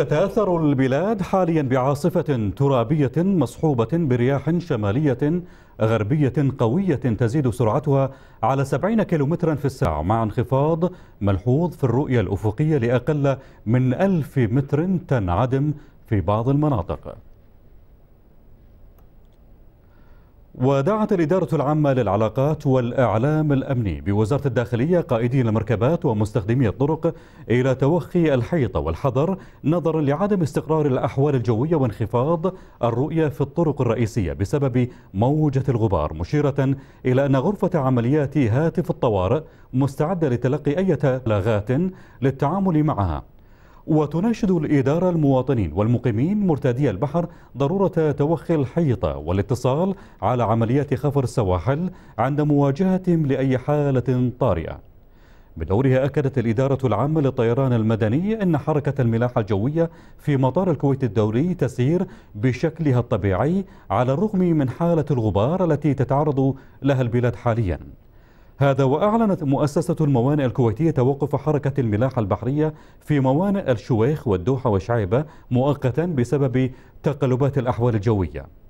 تتأثر البلاد حاليا بعاصفة ترابية مصحوبة برياح شمالية غربية قوية تزيد سرعتها على 70 كيلومترا في الساعة مع انخفاض ملحوظ في الرؤية الأفقية لأقل من ألف متر تنعدم في بعض المناطق ودعت الإدارة العامة للعلاقات والإعلام الأمني بوزارة الداخلية قائدي المركبات ومستخدمي الطرق إلى توخي الحيطة والحذر نظرا لعدم استقرار الأحوال الجوية وانخفاض الرؤية في الطرق الرئيسية بسبب موجة الغبار مشيرة إلى أن غرفة عمليات هاتف الطوارئ مستعدة لتلقي أي بلاغات للتعامل معها وتناشد الإدارة المواطنين والمقيمين مرتادي البحر ضرورة توخي الحيطة والاتصال على عمليات خفر السواحل عند مواجهة لأي حالة طارئة بدورها أكدت الإدارة العامة للطيران المدني أن حركة الملاحة الجوية في مطار الكويت الدولي تسير بشكلها الطبيعي على الرغم من حالة الغبار التي تتعرض لها البلاد حالياً هذا وأعلنت مؤسسة الموانئ الكويتية توقف حركة الملاحة البحرية في موانئ الشويخ والدوحة وشعيبة مؤقتا بسبب تقلبات الأحوال الجوية